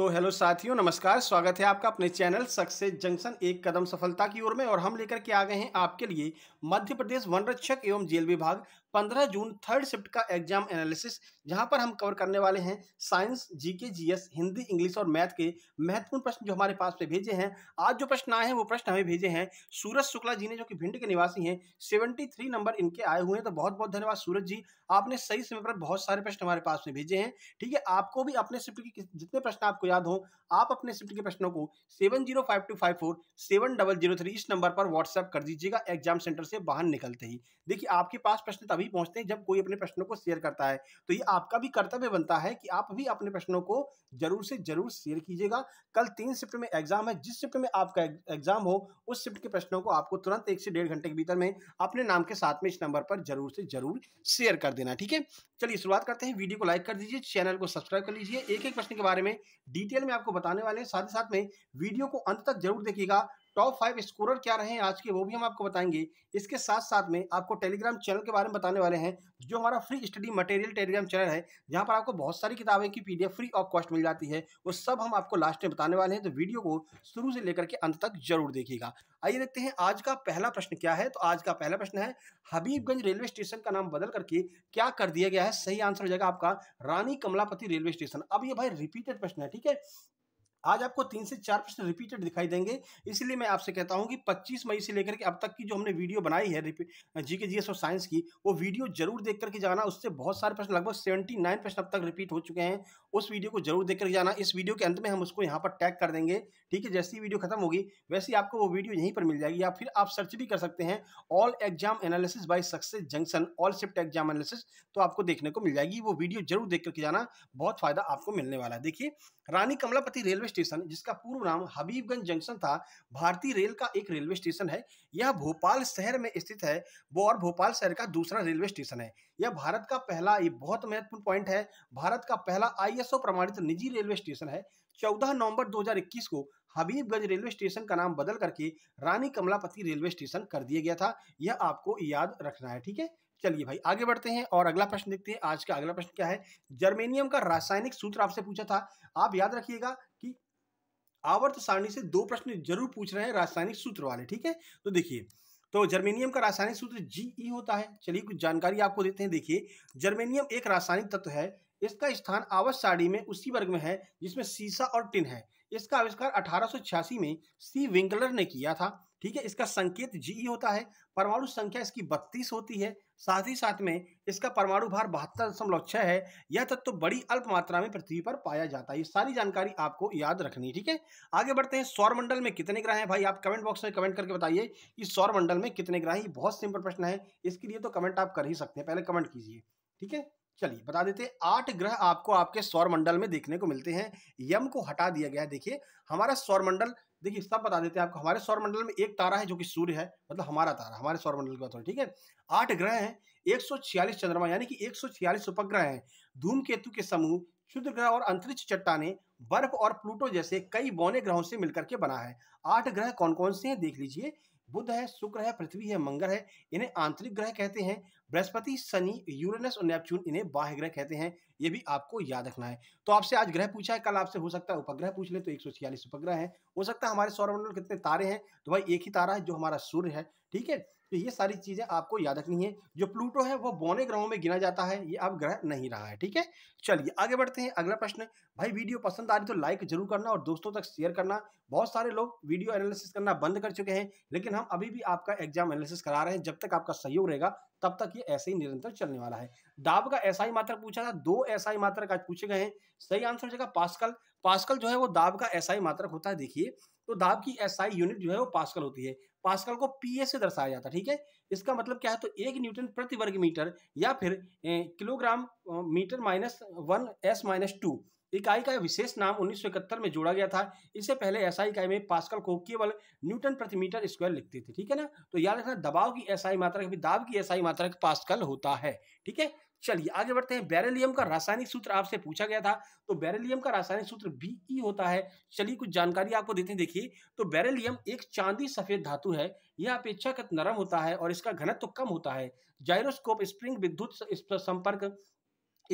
तो हेलो साथियों नमस्कार स्वागत है आपका अपने चैनल सक्सेस जंक्शन एक कदम सफलता की ओर में और हम लेकर के आ गए हैं आपके लिए मध्य प्रदेश वन रक्षक एवं जेल विभाग पंद्रह जून थर्ड शिफ्ट का एग्जाम एनालिसिस जहां पर हम कवर करने वाले हैं science GK GS Hindi English और मैथ के महत्वपूर्ण प्रश्न जो हमारे पास पे भेजे हैं आज जो प्रश्न आए हैं वो प्रश्न हमें भेजे हैं सूरज शुक्ला जी ने जो कि भिंड के निवासी हैं सेवेंटी थ्री नंबर इनके आए हुए हैं तो बहुत बहुत धन्यवाद सूरज जी आपने सही समय पर बहुत सारे प्रश्न हमारे पास में भेजे हैं ठीक है आपको भी अपने शिफ्ट के जितने प्रश्न आपको याद हो आप अपने शिफ्ट के प्रश्नों को seven zero five two five four seven double zero three इस नंबर पर व्हाट्सएप कर दीजिएगा एग्जाम सेंटर से बाहर निकलते ही देखिए आपके पास प्रश्न तभी तभी पहुंचते हैं जब कोई अपने प्रश्नों को शेयर करता है तो ये आपका भी कर्तव्य बनता है कि आप भी अपने प्रश्नों को जरूर से जरूर शेयर कीजिएगा कल तीन शिफ्ट में एग्जाम है जिस शिफ्ट में आपका एग्जाम हो उस शिफ्ट के प्रश्नों को आपको तुरंत एक से डेढ़ घंटे के भीतर में अपने नाम के साथ में इस नंबर पर जरूर से जरूर शेयर कर देना ठीक है चलिए शुरुआत करते हैं वीडियो को लाइक कर दीजिए चैनल को सब्सक्राइब कर लीजिए एक एक प्रश्न के बारे में डिटेल में आपको बताने वाले हैं साथ ही साथ में वीडियो को अंत तक जरूर देखिएगा टॉप फाइव स्कोरर क्या रहे हैं आज के वो भी हम आपको बताएंगे इसके साथ साथ में आपको टेलीग्राम चैनल के बारे में बताने वाले हैं जो हमारा free study material Telegram channel है जहाँ पर आपको बहुत सारी किताबें की पीडीएफ फ्री ऑफ कॉस्ट मिल जाती है वो सब हम आपको लास्ट में बताने वाले हैं तो वीडियो को शुरू से लेकर के अंत तक जरूर देखिएगा आइए देखते हैं आज का पहला प्रश्न क्या है तो आज का पहला प्रश्न है हबीबगंज रेलवे स्टेशन का नाम बदल करके क्या कर दिया गया है सही आंसर हो जाएगा आपका रानी कमलापति रेलवे स्टेशन अब ये भाई रिपीटेड प्रश्न है ठीक है आज आपको तीन से चार प्रश्न रिपीटेड दिखाई देंगे इसलिए मैं आपसे कहता हूं कि 25 मई से लेकर के अब तक की जो हमने वीडियो बनाई है जी के जीएस और साइंस की वो वीडियो जरूर देख करके जाना उससे बहुत सारे प्रश्न लगभग सेवेंटी नाइन प्रश्न अब तक रिपीट हो चुके हैं उस वीडियो को जरूर देख करके जाना इस वीडियो के अंत में हम उसको यहाँ पर टैग कर देंगे ठीक है जैसी वीडियो खत्म होगी वैसी आपको वो वीडियो यहीं पर मिल जाएगी या फिर आप सर्च भी कर सकते हैं all exam analysis by success junction all shift exam analysis तो आपको देखने को मिल जाएगी वो वीडियो जरूर देख करके जाना बहुत फायदा आपको मिलने वाला है देखिए रानी कमलापति रेलवे स्टेशन जिसका पूर्व नाम हबीबगंज जंक्शन था भारतीय रेल का एक रेलवे स्टेशन है यह भोपाल शहर में स्थित है वो और भोपाल शहर का दूसरा रेलवे स्टेशन है यह भारत का पहला ये बहुत महत्वपूर्ण पॉइंट है भारत का पहला आई प्रमाणित निजी रेलवे स्टेशन है 14 नवंबर 2021 को हबीबगंज रेलवे स्टेशन का नाम बदल करके रानी कमलापति रेलवे स्टेशन कर दिया गया था यह आपको याद रखना है ठीक है चलिए भाई आगे बढ़ते हैं और अगला प्रश्न देखते हैं आज का अगला प्रश्न क्या है जर्मेनियम का रासायनिक सूत्र आपसे पूछा था आप याद रखिएगा आवर्त सारणी से दो प्रश्न जरूर पूछ रहे हैं रासायनिक सूत्र वाले ठीक है तो देखिए तो जर्मेनियम का रासायनिक सूत्र जी ई होता है चलिए कुछ जानकारी आपको देते हैं देखिए जर्मेनियम एक रासायनिक तत्व है इसका स्थान आवर्त सारणी में उसी वर्ग में है जिसमें सीसा और टिन है इसका आविष्कार अठारह में सी विंकलर ने किया था ठीक है इसका संकेत जी e होता है परमाणु संख्या इसकी बत्तीस होती है साथ ही साथ में इसका परमाणु भार बहत्तर दशमलव छः है यह तत्व तो बड़ी अल्प मात्रा में पृथ्वी पर पाया जाता है ये सारी जानकारी आपको याद रखनी है ठीक है आगे बढ़ते हैं सौर मंडल में कितने ग्रह हैं भाई आप कमेंट बॉक्स में कमेंट करके बताइए कि सौर मंडल में कितने ग्रह हैं बहुत सिंपल प्रश्न है इसके लिए तो कमेंट आप कर ही सकते हैं पहले कमेंट कीजिए ठीक है चलिए बता देते हैं आठ ग्रह आपको आपके सौरमंडल में देखने को मिलते हैं यम को हटा दिया गया है देखिए हमारा सौरमंडल देखिए सब बता देते हैं आपको हमारे सौर मंडल में एक तारा है जो कि सूर्य है मतलब हमारा तारा हमारे मंडल की बात हो ठीक है आठ ग्रह हैं एक सौ छियालीस चंद्रमा यानी कि एक सौ छियालीस उपग्रह हैं धूम केतु के समूह क्षुद्र ग्रह और अंतरिक्ष चट्टाने बर्फ और प्लूटो जैसे कई बौने ग्रहों से मिलकर के बना है आठ ग्रह कौन कौन से हैं देख लीजिए बुध है शुक्र है पृथ्वी है मंगल है इन्हें आंतरिक ग्रह कहते हैं बृहस्पति शनि यूरेनस और नेपच्यून इन्हें बाह्य ग्रह कहते हैं ये भी आपको याद रखना है तो आपसे आज ग्रह पूछा है कल आपसे हो सकता है उपग्रह पूछ ले तो एक उपग्रह है हो सकता है हमारे सौरमंडल कितने तारे हैं तो भाई एक ही तारा है जो हमारा सूर्य है ठीक है तो ये सारी चीज़ें आपको याद रखनी है जो प्लूटो है वो बौने ग्रहों में गिना जाता है ये अब ग्रह नहीं रहा है ठीक है चलिए आगे बढ़ते हैं अगला प्रश्न भाई वीडियो पसंद आ रही तो लाइक जरूर करना और दोस्तों तक शेयर करना बहुत सारे लोग वीडियो एनालिसिस करना बंद कर चुके हैं लेकिन हम अभी भी आपका एग्जाम एनालिसिस करा रहे हैं जब तक आपका सहयोग रहेगा तब तक ये ऐसे ही निरंतर चलने वाला है दाब का ऐसा ही मात्र पूछा था दो ऐसा ही मात्र पूछे गए हैं सही आंसर हो जाएगा पास्कल पास्कल जो है वो दाब का एसआई मात्रक होता है देखिए तो दाब की एसआई यूनिट जो है वो पास्कल होती है पास्कल को पीए से दर्शाया जाता है ठीक है इसका मतलब क्या है तो एक न्यूटन प्रति वर्ग मीटर या फिर kilogram meter minus one S minus two इकाई का विशेष नाम उन्नीस में जोड़ा गया था इससे पहले एसआई इकाई में पास्कल को केवल न्यूटन प्रति मीटर स्क्वायर लिखते थे ठीक है ना तो याद रखना दबाव की एसआई मात्रक भी दाब की एसआई मात्रक पास्कल होता है ठीक है चलिए आगे बढ़ते हैं बैरेलियम का रासायनिक सूत्र आपसे पूछा गया था तो बैरेलियम का रासायनिक सूत्र बी होता है चलिए कुछ जानकारी आपको देते हैं देखिए तो बैरेलियम एक चांदी सफेद धातु है यह अपेक्षाकृत नरम होता है और इसका घनत्व तो कम होता है जायरोस्कोप स्प्रिंग विद्युत संपर्क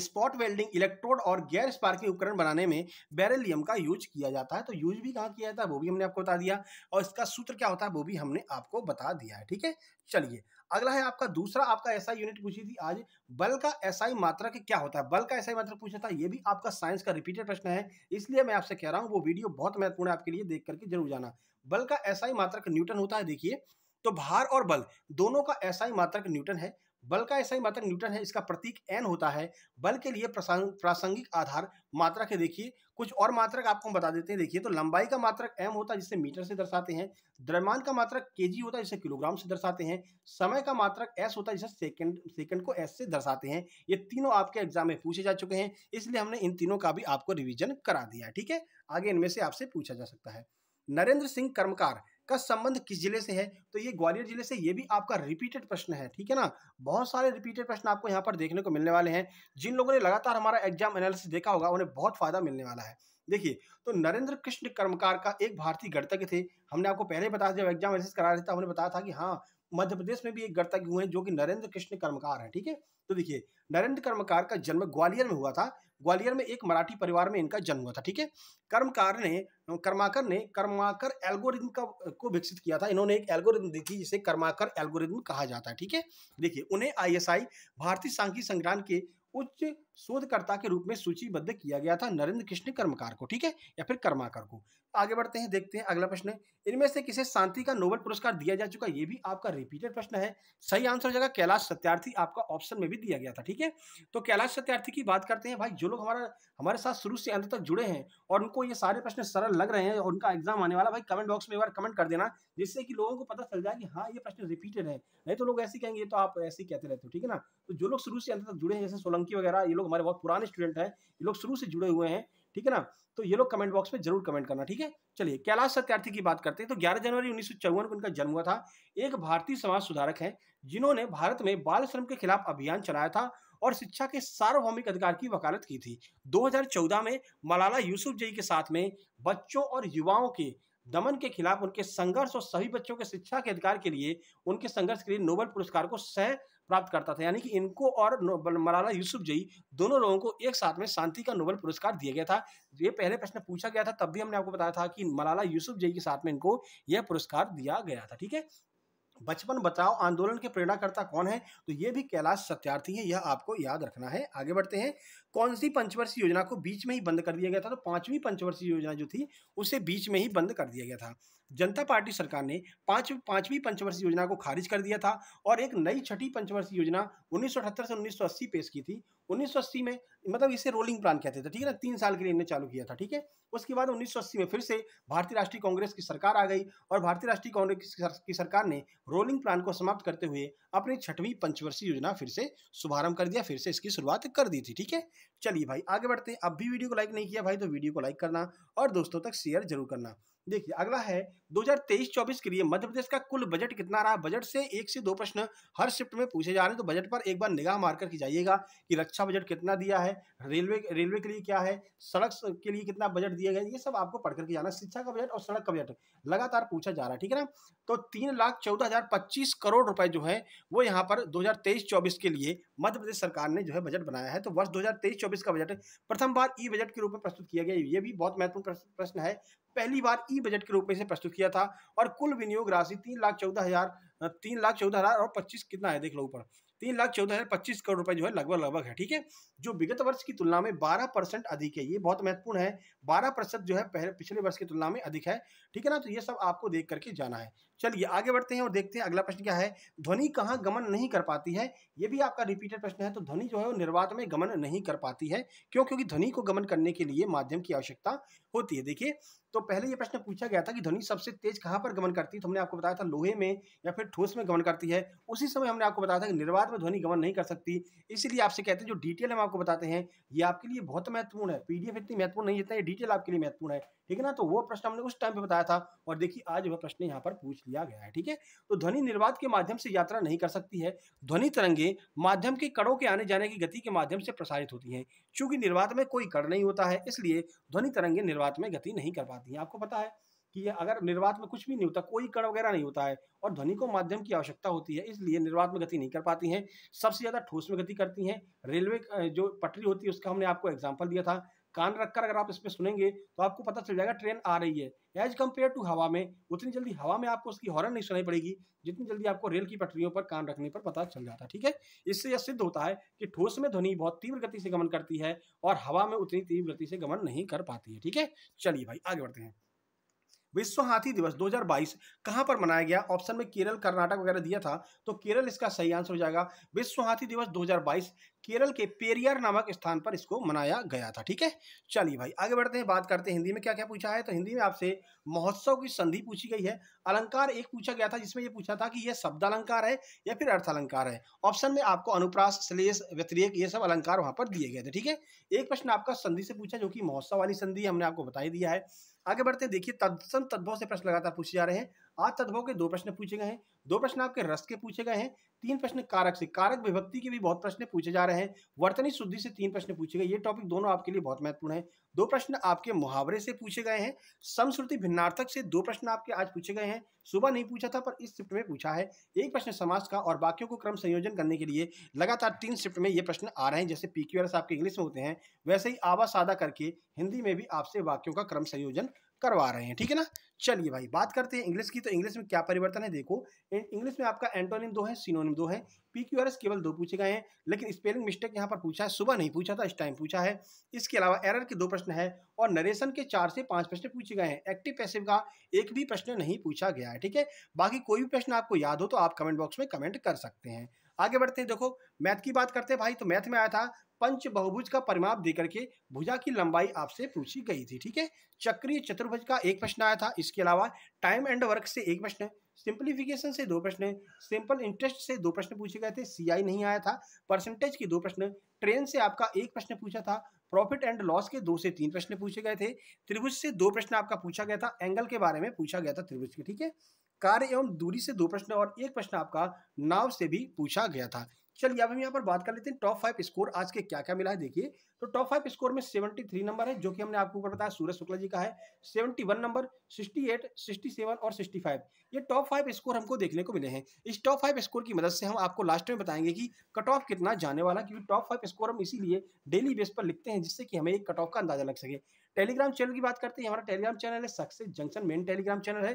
स्पॉट वेल्डिंग इलेक्ट्रोड और गैर स्पार्किंग उपकरण बनाने में बेरेलियम का यूज किया जाता है तो यूज भी कहाँ किया जाता है वो भी हमने आपको बता दिया और इसका सूत्र क्या होता है वो भी हमने आपको बता दिया है ठीक है चलिए अगला है आपका दूसरा आपका ऐसा यूनिट पूछी थी आज बल का ऐसा ही मात्रा के क्या होता है बल का ऐसा ही मात्रा पूछा था ये भी आपका साइंस का रिपीटेड प्रश्न है इसलिए मैं आपसे कह रहा हूँ वो वीडियो बहुत महत्वपूर्ण है आपके लिए देख करके जरूर जाना बल का ऐसा ही मात्रक न्यूटन होता है देखिए तो भार और बल दोनों का ऐसा ही मात्रक न्यूटन है बल का ऐसा ही मात्रक न्यूटन है इसका प्रतीक एन होता है बल के लिए प्रासंगिक आधार मात्रक है देखिए कुछ और मात्रक आपको हम बता देते हैं देखिए तो लंबाई का मात्रक एम होता है जिसे मीटर से दर्शाते हैं द्रव्यमान का मात्रक जी होता है जिसे किलोग्राम से दर्शाते हैं समय का मात्रक एस होता है जिसे सेकंड सेकंड को एस से दर्शाते हैं ये तीनों आपके एग्जाम में पूछे जा चुके हैं इसलिए हमने इन तीनों का भी आपको रिविजन करा दिया है ठीक है आगे इनमें से आपसे पूछा जा सकता है नरेंद्र सिंह कर्मकार का संबंध किस जिले से है तो ये ग्वालियर जिले से ये भी आपका रिपीटेड प्रश्न है ठीक है ना बहुत सारे रिपीटेड प्रश्न आपको यहाँ पर देखने को मिलने वाले हैं जिन लोगों ने लगातार हमारा एग्जाम एनालिसिस देखा होगा उन्हें बहुत फायदा मिलने वाला है देखिए तो नरेंद्र कृष्ण कर्मकार का एक भारतीय गणतज्ञ थे हमने आपको पहले बताया जब एग्जाम एनालिसिस करा रहे थे उन्हें बताया था कि हाँ मध्य प्रदेश में भी एक गणतज्ञ हुए हैं जो कि नरेंद्र कृष्ण कर्मकार हैं ठीक है थीके? तो देखिए नरेंद्र कर्मकार का जन्म ग्वालियर में हुआ था ग्वालियर में एक मराठी परिवार में इनका जन्म हुआ था ठीक है कर्मकार ने कर्माकर ने कर्माकर एल्गोरिज्म का को विकसित किया था इन्होंने एक एल्गोरिज्म दी थी जिसे कर्माकर एल्गोरिज्म कहा जाता है ठीक है देखिए उन्हें आई भारतीय सांख्यिक संग्रहण के उच्च शोधकर्ता के रूप में सूचीबद्ध किया गया था नरेंद्र कृष्ण कर्मकार को ठीक है या फिर कर्माकर को आगे बढ़ते हैं देखते हैं अगला प्रश्न इनमें से किसे शांति का नोबेल पुरस्कार दिया जा चुका ये भी आपका रिपीटेड प्रश्न है सही आंसर हो जाएगा कैलाश सत्यार्थी आपका ऑप्शन में भी दिया गया था ठीक है तो कैलाश सत्यार्थी की बात करते हैं भाई जो लोग हमारा हमारे साथ शुरू से अंत तक जुड़े हैं और उनको ये सारे प्रश्न सरल लग रहे हैं और उनका एग्जाम आने वाला भाई कमेंट बॉक्स में एक बार कमेंट कर देना जिससे कि लोगों को पता चल जाए कि हाँ ये प्रश्न रिपीटेड है नहीं तो लोग ऐसे कहेंगे तो आप ऐसे ही कहते रहते हो ठीक है ना तो जो लोग शुरू से अंत तक जुड़े हैं जैसे सोलंकी वगैरह ये लोग हमारे बहुत पुराने स्टूडेंट हैं ये लोग शुरू से जुड़े हुए हैं ठीक है ना तो ये लोग कमेंट बॉक्स में जरूर कमेंट करना ठीक है चलिए कैलाश सत्यार्थी की बात करते हैं तो 11 जनवरी उन्नीस को इनका जन्म हुआ था एक भारतीय समाज सुधारक है जिन्होंने भारत में बाल श्रम के खिलाफ अभियान चलाया था और शिक्षा के सार्वभौमिक अधिकार की वकालत की थी 2014 में मलाला यूसुफ जई के साथ में बच्चों और युवाओं के दमन के खिलाफ उनके संघर्ष और सभी बच्चों के शिक्षा के अधिकार के लिए उनके संघर्ष के लिए नोबेल पुरस्कार को सह प्राप्त करता था यानी कि इनको और मौलाना यूसुफ जई दोनों लोगों को एक साथ में शांति का नोबल पुरस्कार दिया गया था ये पहले प्रश्न पूछा गया था तब भी हमने आपको बताया था कि मौलाना यूसुफ जई के साथ में इनको यह पुरस्कार दिया गया था ठीक है बचपन बचाओ आंदोलन के प्रेरणाकर्ता कौन है तो ये भी कैलाश सत्यार्थी है यह आपको याद रखना है आगे बढ़ते हैं कौन सी पंचवर्षीय योजना को बीच में ही बंद कर दिया गया था तो पांचवी पंचवर्षीय योजना जो थी उसे बीच में ही बंद कर दिया गया था जनता पार्टी सरकार ने पाँच पांचवी पंचवर्षीय योजना को खारिज कर दिया था और एक नई छठी पंचवर्षीय योजना उन्नीस से उन्नीस पेश की थी 1980 में मतलब इसे रोलिंग प्लान कहते थे ठीक है ना तीन साल के लिए इन्हें चालू किया था ठीक है उसके बाद 1980 में फिर से भारतीय राष्ट्रीय कांग्रेस की सरकार आ गई और भारतीय राष्ट्रीय कांग्रेस की सरकार ने रोलिंग प्लान को समाप्त करते हुए अपनी छठवीं पंचवर्षीय योजना फिर से शुभारंभ कर दिया फिर से इसकी शुरुआत कर दी थी ठीक है चलिए भाई आगे बढ़ते हैं अब भी वीडियो को लाइक नहीं किया भाई तो वीडियो को लाइक करना और दोस्तों तक शेयर जरूर करना देखिए अगला है 2023-24 के लिए मध्य प्रदेश का कुल बजट कितना रहा बजट से एक से दो प्रश्न हर शिफ्ट में पूछे जा रहे हैं तो बजट पर एक बार निगाह मारकर की जाइएगा कि रक्षा बजट कितना दिया है रेलवे रेलवे के लिए क्या है सड़क के लिए कितना बजट दिया गया ये सब आपको पढ़ करके जाना शिक्षा का बजट और सड़क का बजट लगातार पूछा जा रहा है ठीक है ना तो तीन लाख चौदह हजार पच्चीस करोड़ रुपए जो है वो यहाँ पर दो हजार तेईस चौबीस के लिए मध्य प्रदेश सरकार ने जो है बजट बनाया है तो वर्ष दो हजार तेईस चौबीस का बजट प्रथम बार ई बजट के रूप में प्रस्तुत किया गया ये भी बहुत महत्वपूर्ण प्रश्न है पहली बार ई बजट के रूप में प्रस्तुत किया किया था और कुल विनियोग राशि तीन लाख चौदह हजार तीन लाख चौदह हजार और पच्चीस कितना है देख लो ऊपर तीन लाख चौदह हजार पच्चीस करोड़ रुपए जो है लगभग लगभग है ठीक है जो विगत वर्ष की तुलना में बारह परसेंट अधिक है ये बहुत महत्वपूर्ण है बारह परसेंट जो है पिछले वर्ष की तुलना में अधिक है ठीक है ना तो ये सब आपको देख करके जाना है चलिए आगे बढ़ते हैं और देखते हैं अगला प्रश्न क्या है ध्वनि कहाँ गमन नहीं कर पाती है ये भी आपका रिपीटेड प्रश्न है तो ध्वनि जो है वो निर्वात में गमन नहीं कर पाती है क्यों क्योंकि ध्वनि को गमन करने के लिए माध्यम की आवश्यकता होती है देखिए तो पहले ये प्रश्न पूछा गया था कि ध्वनि सबसे तेज कहाँ पर गमन करती है तो हमने आपको बताया था लोहे में या फिर ठोस में गमन करती है उसी समय हमने आपको बताया था कि निर्वात में ध्वनि गमन नहीं कर सकती इसीलिए आपसे कहते हैं जो डिटेल हम आपको बताते हैं ये आपके लिए बहुत महत्वपूर्ण है पीडीएफ इतनी महत्वपूर्ण नहीं जितना ये डिटेल आपके लिए महत्वपूर्ण है ठीक है ना तो वो प्रश्न हमने उस टाइम पे बताया था और देखिए आज वह प्रश्न यहाँ पर पूछ लिया गया है ठीक है तो ध्वनि निर्वात के माध्यम से यात्रा नहीं कर सकती है ध्वनि तरंगे माध्यम के कड़ों के आने जाने की गति के माध्यम से प्रसारित होती हैं चूंकि निर्वात में कोई कड़ नहीं होता है इसलिए ध्वनि तरंगे निर्वात में गति नहीं कर पाती हैं आपको पता है कि अगर निर्वात में कुछ भी नहीं होता कोई कण वगैरह नहीं होता है और ध्वनि को माध्यम की आवश्यकता होती है इसलिए निर्वात में गति नहीं कर पाती हैं सबसे ज़्यादा ठोस में गति करती हैं रेलवे जो पटरी होती है उसका हमने आपको एग्जाम्पल दिया था कान रखकर अगर आप इसमें सुनेंगे तो आपको पता चल जाएगा ट्रेन आ रही है एज कम्पेयर टू हवा में उतनी जल्दी हवा में आपको उसकी हॉर्न नहीं सुनाई पड़ेगी जितनी जल्दी आपको रेल की पटरियों पर कान रखने पर पता चल जाता है ठीक है इससे यह सिद्ध होता है कि ठोस में ध्वनि बहुत तीव्र गति से गमन करती है और हवा में उतनी तीव्र गति से गमन नहीं कर पाती है ठीक है चलिए भाई आगे बढ़ते हैं विश्व हाथी दिवस 2022 कहां पर मनाया गया ऑप्शन में केरल कर्नाटक वगैरह दिया था तो केरल इसका सही आंसर हो जाएगा विश्व हाथी दिवस 2022 केरल के पेरियार नामक स्थान पर इसको मनाया गया था ठीक है चलिए भाई आगे बढ़ते हैं बात करते हैं हिंदी में क्या क्या पूछा है तो हिंदी में आपसे महोत्सव की संधि पूछी गई है अलंकार एक पूछा गया था जिसमें यह पूछा था कि यह शब्द अलंकार है या फिर अर्थ अलंकार है ऑप्शन में आपको अनुप्रास श्लेष व्यतिरेक ये सब अलंकार वहां पर दिए गए थे ठीक है एक प्रश्न आपका संधि से पूछा जो कि महोत्सव वाली संधि हमने आपको बताई दिया है आगे बढ़ते देखिए तत्सन तद्भव से प्रश्न लगातार पूछे जा रहे हैं आज तत्वों के दो प्रश्न पूछे गए हैं दो प्रश्न आपके रस के पूछे गए हैं तीन प्रश्न कारक से कारक विभक्ति के भी बहुत प्रश्न पूछे जा रहे हैं वर्तनी शुद्धि से तीन प्रश्न पूछे गए ये टॉपिक दोनों आपके लिए बहुत महत्वपूर्ण है दो प्रश्न आपके मुहावरे से पूछे गए हैं समश्रुति भिन्नार्थक से दो प्रश्न आपके आज पूछे गए हैं सुबह नहीं पूछा था पर इस शिफ्ट में पूछा है एक प्रश्न समाज का और बाकियों को क्रम संयोजन करने के लिए लगातार तीन शिफ्ट में ये प्रश्न आ रहे हैं जैसे पी क्यू आपके इंग्लिश में होते हैं वैसे ही आवा सादा करके हिंदी में भी आपसे वाक्यों का क्रम संयोजन करवा रहे हैं ठीक है ना चलिए भाई बात करते हैं इंग्लिश की तो इंग्लिश में क्या परिवर्तन है देखो इंग्लिश में आपका एंटोनिम दो है सिनोनिम दो है पी क्यू आर एस केवल दो पूछे गए हैं लेकिन स्पेलिंग मिस्टेक यहाँ पर पूछा है सुबह नहीं पूछा था इस टाइम पूछा है इसके अलावा एरर के दो प्रश्न है और नरेशन के चार से पांच प्रश्न पूछे गए हैं एक्टिव पैसिव का एक भी प्रश्न नहीं पूछा गया है ठीक है बाकी कोई भी प्रश्न आपको याद हो तो आप कमेंट बॉक्स में कमेंट कर सकते हैं आगे बढ़ते हैं देखो मैथ की बात करते हैं भाई तो मैथ में आया था पंच बहुभुज का परिमाप देकर के भुजा की लंबाई आपसे पूछी गई थी ठीक है चक्रीय चतुर्भुज का एक प्रश्न आया था इसके अलावा टाइम एंड वर्क से एक प्रश्न सिंप्लीफिकेशन से दो प्रश्न सिंपल इंटरेस्ट से दो प्रश्न पूछे गए थे सीआई नहीं आया था परसेंटेज के दो प्रश्न ट्रेन से आपका एक प्रश्न पूछा था प्रॉफिट एंड लॉस के दो से तीन प्रश्न पूछे गए थे त्रिभुज से दो प्रश्न आपका पूछा गया था एंगल के बारे में पूछा गया था त्रिभुज के ठीक है कार्य एवं दूरी से दो प्रश्न और एक प्रश्न आपका नाव से भी पूछा गया था चलिए अब हम यहाँ पर बात कर लेते हैं टॉप फाइव स्कोर आज के क्या क्या मिला है देखिए तो टॉप फाइव स्कोर में सेवेंटी थ्री नंबर है जो कि हमने आपको ऊपर बताया सूरज शुक्ला जी का है seventy one number sixty eight sixty seven और सिक्सटी फाइव ये टॉप फाइव स्कोर हमको देखने को मिले हैं इस टॉप फाइव स्कोर की मदद से हम आपको लास्ट में बताएंगे कि कट ऑफ कितना जाने वाला क्योंकि टॉप फाइव स्कोर हम इसीलिए डेली बेस पर लिखते हैं जिससे कि हमें एक कट ऑफ का अंदाजा लग सके टेलीग्राम चैनल की बात करते हैं हमारा टेलीग्राम चैनल है success junction main Telegram channel है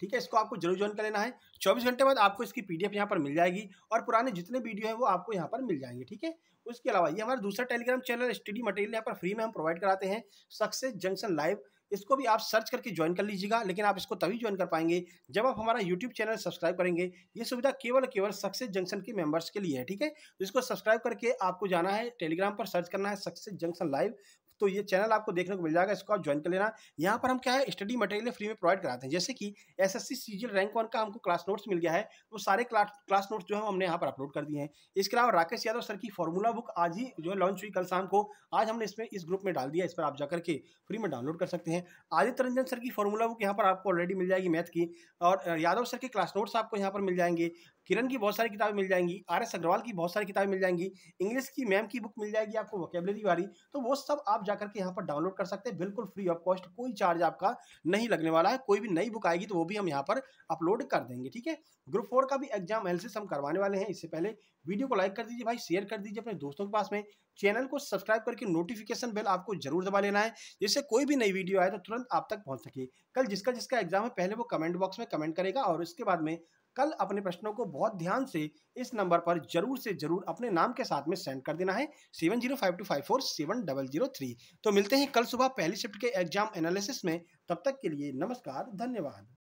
ठीक है इसको आपको जरूर ज्वाइन कर लेना है चौबीस घंटे बाद आपको इसकी पीडीएफ यहाँ पर मिल जाएगी और पुराने जितने वीडियो हैं वो आपको यहाँ पर मिल जाएंगे ठीक है उसके अलावा ये हमारा दूसरा टेलीग्राम चैनल स्टडी मटेरियल यहाँ पर फ्री में हम प्रोवाइड कराते हैं सक्सेस जंक्शन लाइव इसको भी आप सर्च करके ज्वाइन कर लीजिएगा लेकिन आप इसको तभी ज्वाइन कर पाएंगे जब आप हमारा यूट्यूब चैनल सब्सक्राइब करेंगे ये सुविधा केवल केवल सक्सेस जंक्शन के मेंबर्स के लिए है ठीक है तो इसको सब्सक्राइब करके आपको जाना है टेलीग्राम पर सर्च करना है सक्सेस जंक्शन लाइव तो ये चैनल आपको देखने को मिल जाएगा इसको आप ज्वाइन कर लेना यहाँ पर हम क्या है स्टडी मटेरियल फ्री में प्रोवाइड कराते हैं जैसे कि S S C rank one का हमको क्लास नोट्स मिल गया है वो सारे क्लास नोट्स जो है हमने यहाँ पर अपलोड कर दिए हैं इसके अलावा राकेश यादव सर की फॉर्मूला बुक आज ही जो है लॉन्च हुई कल शाम को आज हमने इसमें इस ग्रुप में डाल दिया इस पर आप जाकर के फ्री में डाउनलोड कर सकते हैं आदित्य रंजन सर की फॉर्मूला बुक यहाँ पर आपको ऑलरेडी मिल जाएगी मैथ की और यादव सर के क्लास नोट्स आपको यहाँ पर मिल जाएंगे किरण की बहुत सारी किताबें मिल जाएंगी आर एस अग्रवाल की बहुत सारी किताबें मिल जाएंगी इंग्लिश की मैम की बुक मिल जाएगी आपको वोकेबलरी वाली तो वो सब आप जाकर के यहाँ पर डाउनलोड कर सकते हैं बिल्कुल फ्री ऑफ कॉस्ट कोई चार्ज आपका नहीं लगने वाला है कोई भी नई बुक आएगी तो वो भी हम यहाँ पर अपलोड कर देंगे ठीक है ग्रुप फोर का भी एग्जाम एनालिसिस हम करवाने वाले हैं इससे पहले वीडियो को लाइक कर दीजिए भाई शेयर कर दीजिए अपने दोस्तों के पास में चैनल को सब्सक्राइब करके नोटिफिकेशन बेल आपको जरूर दबा लेना है जिससे कोई भी नई वीडियो आए तो तुरंत आप तक पहुंच सके कल जिसका जिसका एग्जाम है पहले वो कमेंट बॉक्स में कमेंट करेगा और इसके बाद में कल अपने प्रश्नों को बहुत ध्यान से इस नंबर पर जरूर से जरूर अपने नाम के साथ में सेंड कर देना है seven zero five two five four seven double zero three तो मिलते हैं कल सुबह पहली शिफ्ट के एग्जाम एनालिसिस में तब तक के लिए नमस्कार धन्यवाद